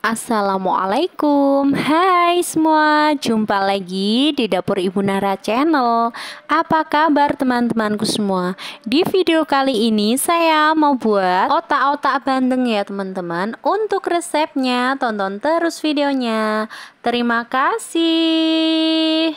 Assalamualaikum Hai semua Jumpa lagi di Dapur Ibu Nara Channel Apa kabar teman-temanku semua Di video kali ini saya mau buat otak-otak bandeng ya teman-teman Untuk resepnya tonton terus videonya Terima kasih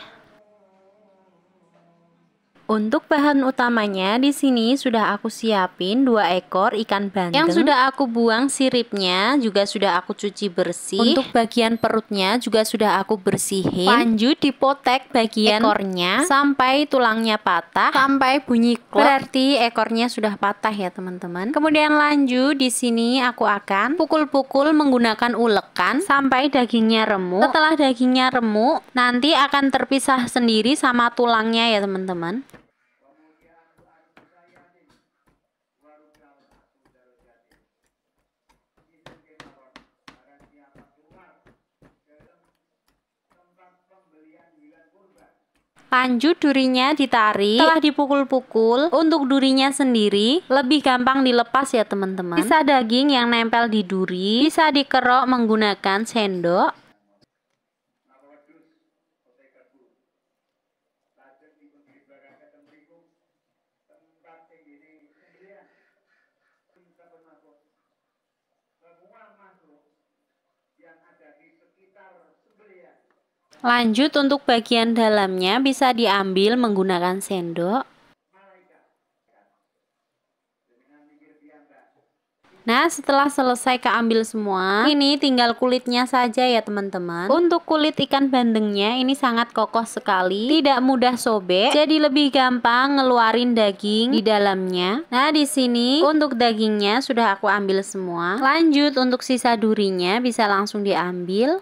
untuk bahan utamanya di sini sudah aku siapin dua ekor ikan bandeng yang sudah aku buang siripnya juga sudah aku cuci bersih. Untuk bagian perutnya juga sudah aku bersihin. Lanjut dipotek bagian ekornya sampai tulangnya patah sampai bunyi klok. Berarti ekornya sudah patah ya teman-teman. Kemudian lanjut di sini aku akan pukul-pukul menggunakan ulekan sampai dagingnya remuk. Setelah dagingnya remuk nanti akan terpisah sendiri sama tulangnya ya teman-teman. Panju durinya ditarik, telah dipukul-pukul. Untuk durinya sendiri lebih gampang dilepas ya teman-teman. Sisa daging yang nempel di duri, bisa dikerok menggunakan sendok Lanjut untuk bagian dalamnya bisa diambil menggunakan sendok. Nah setelah selesai keambil semua Ini tinggal kulitnya saja ya teman-teman Untuk kulit ikan bandengnya ini sangat kokoh sekali Tidak mudah sobek Jadi lebih gampang ngeluarin daging di dalamnya Nah di sini untuk dagingnya sudah aku ambil semua Lanjut untuk sisa durinya bisa langsung diambil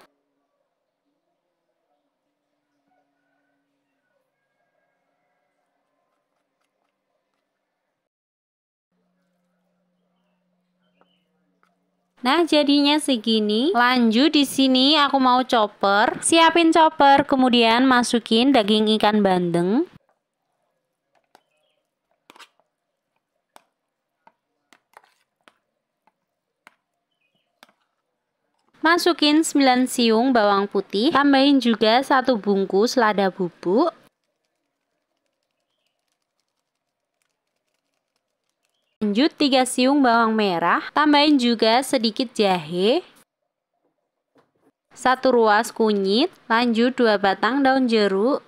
Nah, jadinya segini. Lanjut di sini aku mau chopper. Siapin chopper, kemudian masukin daging ikan bandeng. Masukin 9 siung bawang putih, tambahin juga satu bungkus lada bubuk. Lanjut 3 siung bawang merah, tambahin juga sedikit jahe, 1 ruas kunyit, lanjut 2 batang daun jeruk,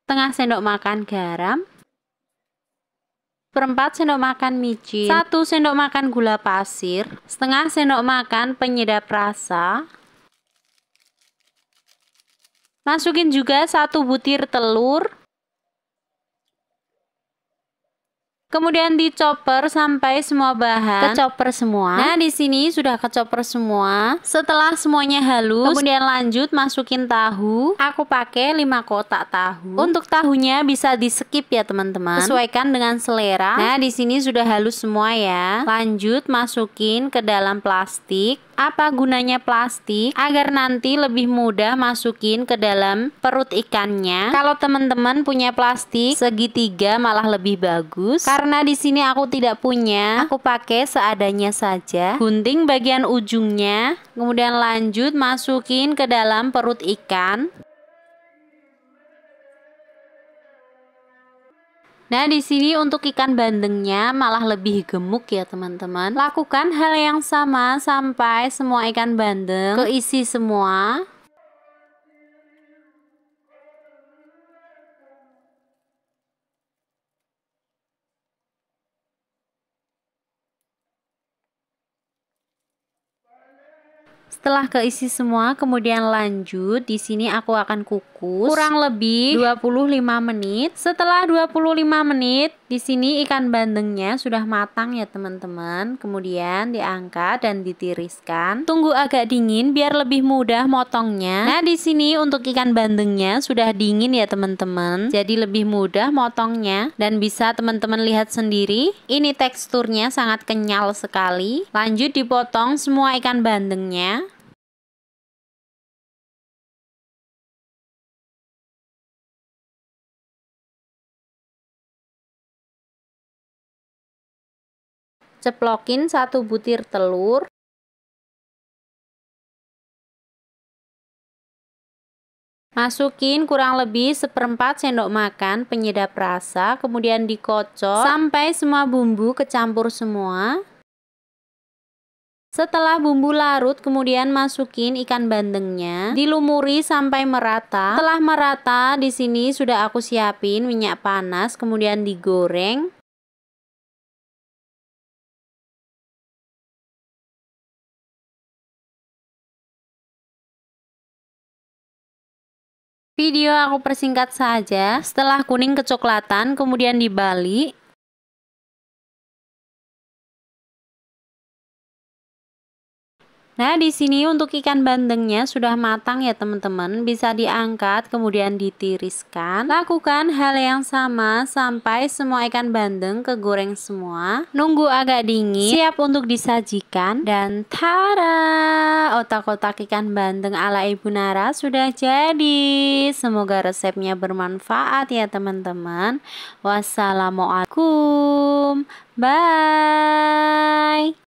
setengah sendok makan garam, 4 sendok makan micin, 1 sendok makan gula pasir, setengah sendok makan penyedap rasa. Masukin juga satu butir telur, Kemudian dicoper sampai semua bahan kecoper semua. Nah, di sini sudah kecoper semua. Setelah semuanya halus, kemudian lanjut masukin tahu. Aku pakai 5 kotak tahu. Untuk tahunya bisa di skip ya, teman-teman. Sesuaikan dengan selera. Nah, di sini sudah halus semua ya. Lanjut masukin ke dalam plastik apa gunanya plastik agar nanti lebih mudah masukin ke dalam perut ikannya. Kalau teman-teman punya plastik segitiga malah lebih bagus karena di sini aku tidak punya. Aku pakai seadanya saja. Gunting bagian ujungnya, kemudian lanjut masukin ke dalam perut ikan. Nah, di sini untuk ikan bandengnya malah lebih gemuk ya, teman-teman. Lakukan hal yang sama sampai semua ikan bandeng keisi semua. Setelah keisi semua, kemudian lanjut. Di sini aku akan kukus kurang lebih 25 menit. Setelah 25 menit, di sini ikan bandengnya sudah matang ya teman-teman. Kemudian diangkat dan ditiriskan. Tunggu agak dingin biar lebih mudah motongnya. Nah, di sini untuk ikan bandengnya sudah dingin ya teman-teman. Jadi lebih mudah motongnya dan bisa teman-teman lihat sendiri. Ini teksturnya sangat kenyal sekali. Lanjut dipotong semua ikan bandengnya. Ceplokin satu butir telur Masukin kurang lebih seperempat sendok makan penyedap rasa, kemudian dikocok sampai semua bumbu kecampur semua. Setelah bumbu larut, kemudian masukin ikan bandengnya, dilumuri sampai merata. Setelah merata, di sini sudah aku siapin minyak panas, kemudian digoreng. Video aku persingkat saja. Setelah kuning kecoklatan, kemudian dibalik, Nah, di sini untuk ikan bandengnya sudah matang ya teman-teman, bisa diangkat kemudian ditiriskan. Lakukan hal yang sama sampai semua ikan bandeng kegoreng semua. Nunggu agak dingin, siap untuk disajikan dan tara, otak-otak ikan bandeng ala Ibu Nara sudah jadi. Semoga resepnya bermanfaat ya teman-teman. Wassalamualaikum. Bye.